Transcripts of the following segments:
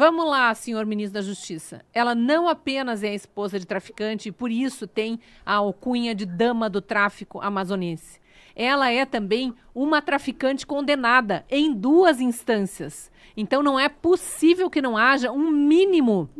Vamos lá, senhor ministro da Justiça. Ela não apenas é esposa de traficante e por isso tem a alcunha de dama do tráfico amazonense. Ela é também uma traficante condenada em duas instâncias. Então não é possível que não haja um mínimo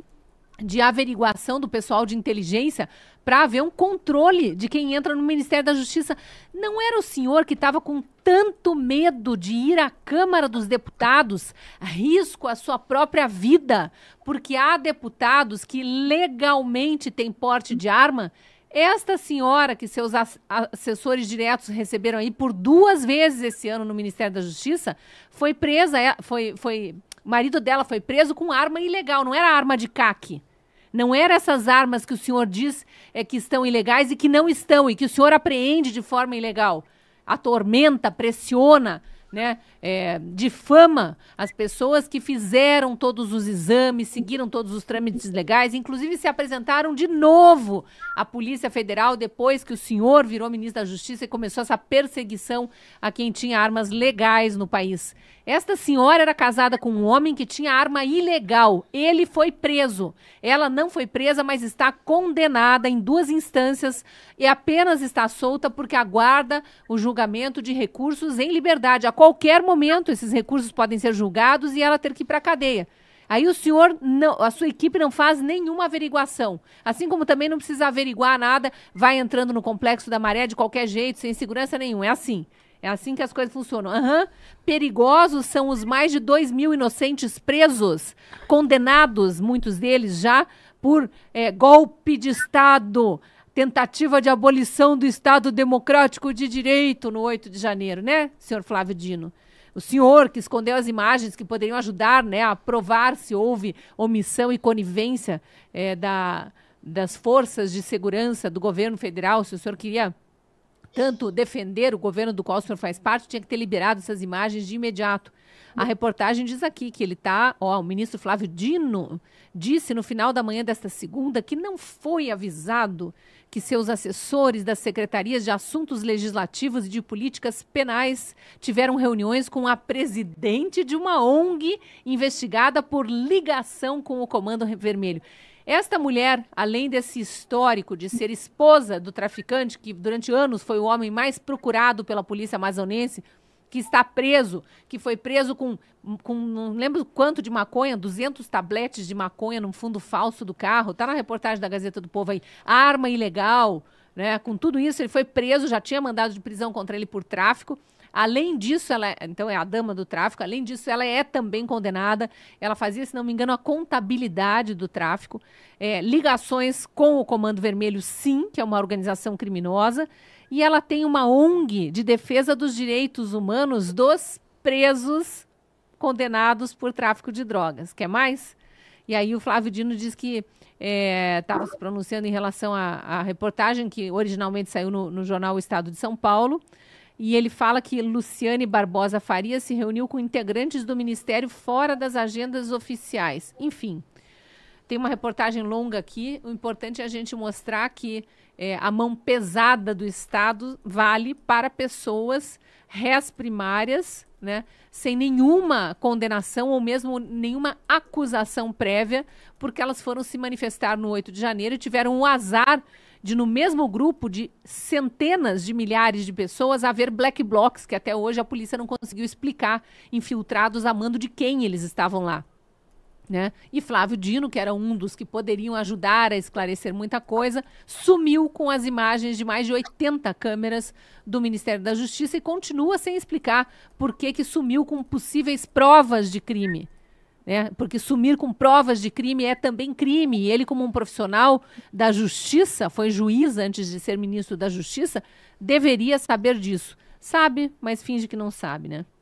de averiguação do pessoal de inteligência para haver um controle de quem entra no Ministério da Justiça. Não era o senhor que estava com tanto medo de ir à Câmara dos Deputados, risco a sua própria vida, porque há deputados que legalmente têm porte de arma? Esta senhora que seus assessores diretos receberam aí por duas vezes esse ano no Ministério da Justiça foi presa, é, foi, foi, o marido dela foi preso com arma ilegal, não era arma de caque. Não eram essas armas que o senhor diz é, que estão ilegais e que não estão, e que o senhor apreende de forma ilegal. Atormenta, pressiona, né, é, difama as pessoas que fizeram todos os exames, seguiram todos os trâmites legais, inclusive se apresentaram de novo à Polícia Federal depois que o senhor virou ministro da Justiça e começou essa perseguição a quem tinha armas legais no país. Esta senhora era casada com um homem que tinha arma ilegal. Ele foi preso. Ela não foi presa, mas está condenada em duas instâncias e apenas está solta porque aguarda o julgamento de recursos em liberdade. A qualquer momento, esses recursos podem ser julgados e ela ter que ir para a cadeia. Aí o senhor, não, a sua equipe não faz nenhuma averiguação. Assim como também não precisa averiguar nada, vai entrando no complexo da maré de qualquer jeito, sem segurança nenhuma. É assim. É assim que as coisas funcionam. Uhum. Perigosos são os mais de 2 mil inocentes presos, condenados, muitos deles já, por é, golpe de Estado, tentativa de abolição do Estado Democrático de Direito no 8 de janeiro, né, senhor Flávio Dino? O senhor que escondeu as imagens que poderiam ajudar né, a provar se houve omissão e conivência é, da, das forças de segurança do governo federal, se o senhor queria tanto defender o governo do qual o senhor faz parte, tinha que ter liberado essas imagens de imediato. A reportagem diz aqui que ele está, ó, o ministro Flávio Dino disse no final da manhã desta segunda que não foi avisado que seus assessores das secretarias de assuntos legislativos e de políticas penais tiveram reuniões com a presidente de uma ONG investigada por ligação com o Comando Vermelho. Esta mulher, além desse histórico de ser esposa do traficante, que durante anos foi o homem mais procurado pela polícia amazonense, que está preso, que foi preso com, com não lembro quanto de maconha, 200 tabletes de maconha num fundo falso do carro, tá na reportagem da Gazeta do Povo aí, arma ilegal, né? Com tudo isso ele foi preso, já tinha mandado de prisão contra ele por tráfico. Além disso, ela é, então é a dama do tráfico. Além disso, ela é também condenada. Ela fazia, se não me engano, a contabilidade do tráfico, é, ligações com o Comando Vermelho, sim, que é uma organização criminosa. E ela tem uma ONG de defesa dos direitos humanos dos presos condenados por tráfico de drogas. Quer mais? E aí o Flávio Dino diz que estava é, se pronunciando em relação à, reportagem que originalmente saiu no, no jornal O Estado de São Paulo. E ele fala que Luciane Barbosa Faria se reuniu com integrantes do ministério fora das agendas oficiais. Enfim, tem uma reportagem longa aqui. O importante é a gente mostrar que é, a mão pesada do Estado vale para pessoas réis primárias, né, sem nenhuma condenação ou mesmo nenhuma acusação prévia, porque elas foram se manifestar no 8 de janeiro e tiveram o azar de no mesmo grupo de centenas de milhares de pessoas haver black blocs que até hoje a polícia não conseguiu explicar, infiltrados a mando de quem eles estavam lá. Né? E Flávio Dino, que era um dos que poderiam ajudar a esclarecer muita coisa, sumiu com as imagens de mais de 80 câmeras do Ministério da Justiça e continua sem explicar por que, que sumiu com possíveis provas de crime né? Porque sumir com provas de crime é também crime. E ele, como um profissional da justiça, foi juiz antes de ser ministro da Justiça, deveria saber disso. Sabe, mas finge que não sabe, né?